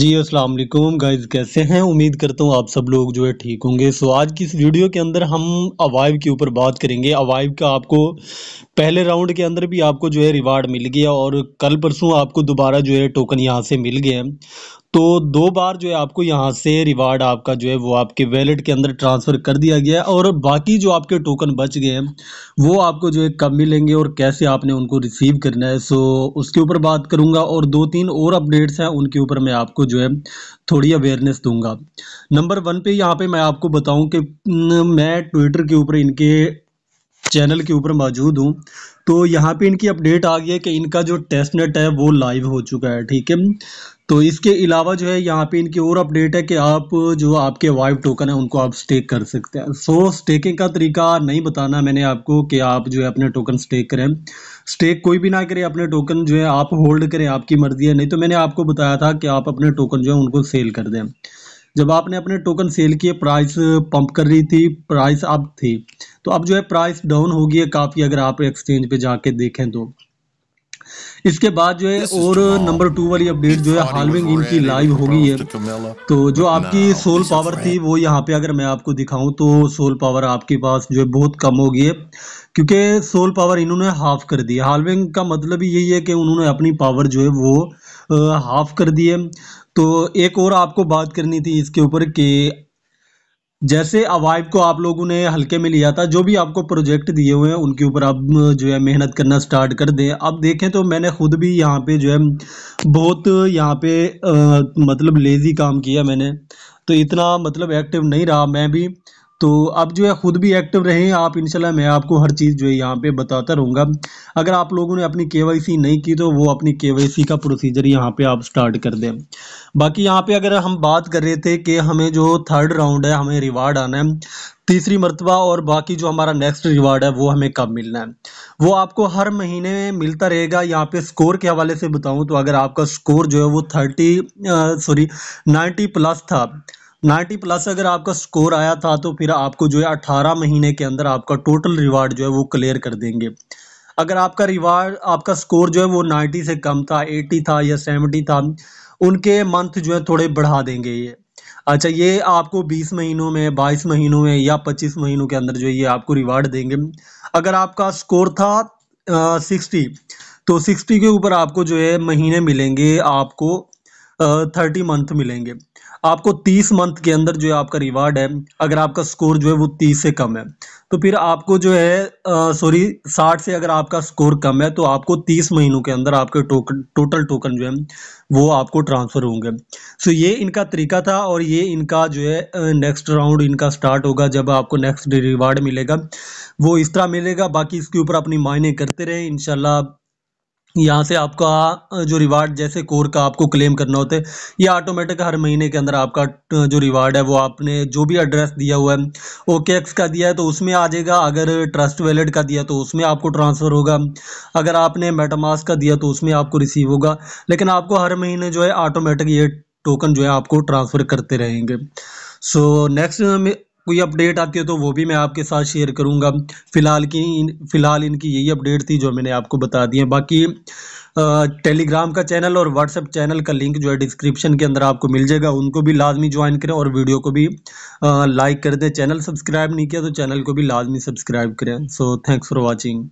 जी अस्सलाम वालेकुम गाइस कैसे हैं उम्मीद करता हूँ आप सब लोग जो है ठीक होंगे सो आज की इस वीडियो के अंदर हम अवाइव के ऊपर बात करेंगे अवाइव का आपको पहले राउंड के अंदर भी आपको जो है रिवार्ड मिल गया और कल परसों आपको दोबारा जो है टोकन यहाँ से मिल गया तो दो बार जो है आपको यहाँ से रिवार्ड आपका जो है वो आपके वैलेट के अंदर ट्रांसफ़र कर दिया गया है और बाकी जो आपके टोकन बच गए हैं वो आपको जो है कब मिलेंगे और कैसे आपने उनको रिसीव करना है सो उसके ऊपर बात करूँगा और दो तीन और अपडेट्स हैं उनके ऊपर मैं आपको जो है थोड़ी अवेयरनेस दूंगा नंबर वन पे यहाँ पे मैं आपको बताऊं कि मैं ट्विटर के ऊपर इनके चैनल के ऊपर मौजूद हूँ तो यहाँ पे इनकी अपडेट आ गई है कि इनका जो टेस्ट नेट है वो लाइव हो चुका है ठीक है तो इसके अलावा जो है यहाँ पे इनकी और अपडेट है कि आप जो आपके वाइव टोकन है उनको आप स्टेक कर सकते हैं सो so, स्टेकिंग का तरीका नहीं बताना मैंने आपको कि आप जो है अपने टोकन स्टेक करें स्टेक कोई भी ना करें अपने टोकन जो है आप होल्ड करें आपकी मर्जी है नहीं तो मैंने आपको बताया था कि आप अपने टोकन जो है उनको सेल कर दें जब आपने अपने टोकन सेल किए प्राइस पंप कर रही थी प्राइस अप थी तो अब जो है प्राइस डाउन हो गई है काफ़ी अगर आप एक्सचेंज पे जाके देखें तो इसके बाद जो है और नंबर टू वाली अपडेट जो है हालविंग की लाइव हो गई है तो जो आपकी सोल पावर थी वो यहाँ पे अगर मैं आपको दिखाऊं तो सोल पावर आपके पास जो है बहुत कम हो गई है क्योंकि सोल पावर इन्होंने हाफ कर दी है हालविंग का मतलब यही है कि उन्होंने अपनी पावर जो है वो हाफ कर दी है तो एक और आपको बात करनी थी इसके ऊपर कि जैसे अवाइब को आप लोगों ने हल्के में लिया था जो भी आपको प्रोजेक्ट दिए हुए हैं उनके ऊपर आप जो है मेहनत करना स्टार्ट कर दें अब देखें तो मैंने खुद भी यहाँ पे जो है बहुत यहाँ पे आ, मतलब लेज़ी काम किया मैंने तो इतना मतलब एक्टिव नहीं रहा मैं भी तो आप जो है ख़ुद भी एक्टिव रहें आप इनशाला मैं आपको हर चीज़ जो है यहाँ पे बताता रहूँगा अगर आप लोगों ने अपनी केवाईसी नहीं की तो वो अपनी केवाईसी का प्रोसीजर यहाँ पे आप स्टार्ट कर दें बाकी यहाँ पे अगर हम बात कर रहे थे कि हमें जो थर्ड राउंड है हमें रिवार्ड आना है तीसरी मरतबा और बाकी जो हमारा नेक्स्ट रिवार्ड है वो हमें कब मिलना है वो आपको हर महीने में मिलता रहेगा यहाँ पे स्कोर के हवाले से बताऊँ तो अगर आपका स्कोर जो है वो थर्टी सॉरी नाइन्टी प्लस था नाइन्टी प्लस अगर आपका स्कोर आया था तो फिर आपको जो है अठारह महीने के अंदर आपका टोटल रिवार्ड जो है वो क्लियर कर देंगे अगर आपका रिवार्ड आपका स्कोर जो है वो नाइन्टी से कम था एट्टी था या सेवेंटी था उनके मंथ जो है थोड़े बढ़ा देंगे ये अच्छा ये आपको 20 महीनों में 22 महीनों में या 25 महीनों के अंदर जो ये आपको रिवार्ड देंगे अगर आपका स्कोर था आ, 60 तो 60 के ऊपर आपको जो है महीने मिलेंगे आपको थर्टी मंथ मिलेंगे आपको तीस मंथ के अंदर जो है आपका रिवार्ड है अगर आपका स्कोर जो है वो तीस से कम है तो फिर आपको जो है सॉरी साठ से अगर आपका स्कोर कम है तो आपको तीस महीनों के अंदर आपके टोकन टोटल टोकन जो है वो आपको ट्रांसफ़र होंगे सो ये इनका तरीका था और ये इनका जो है नेक्स्ट राउंड इनका स्टार्ट होगा जब आपको नेक्स्ट रिवार्ड मिलेगा वो इस तरह मिलेगा बाकी इसके ऊपर अपनी मायने करते रहें इनशाला यहाँ से आपका जो रिवार्ड जैसे कोर का आपको क्लेम करना होता है ये ऑटोमेटिक हर महीने के अंदर आपका जो रिवार्ड है वो आपने जो भी एड्रेस दिया हुआ है ओके एक्स का दिया है तो उसमें आ जाएगा अगर ट्रस्ट वैलेट का दिया तो उसमें आपको ट्रांसफ़र होगा अगर आपने मेटामास का दिया तो उसमें आपको रिसीव होगा लेकिन आपको हर महीने जो है ऑटोमेटिक ये टोकन जो है आपको ट्रांसफ़र करते रहेंगे सो so, नेक्स्ट कोई अपडेट आती है तो वो भी मैं आपके साथ शेयर करूंगा फिलहाल की फिलहाल इनकी यही अपडेट थी जो मैंने आपको बता दी है बाकी टेलीग्राम का चैनल और व्हाट्सएप चैनल का लिंक जो है डिस्क्रिप्शन के अंदर आपको मिल जाएगा उनको भी लाजमी ज्वाइन करें और वीडियो को भी लाइक कर दें चैनल सब्सक्राइब नहीं किया तो चैनल को भी लाजमी सब्सक्राइब करें सो थैंक्स फॉर वॉचिंग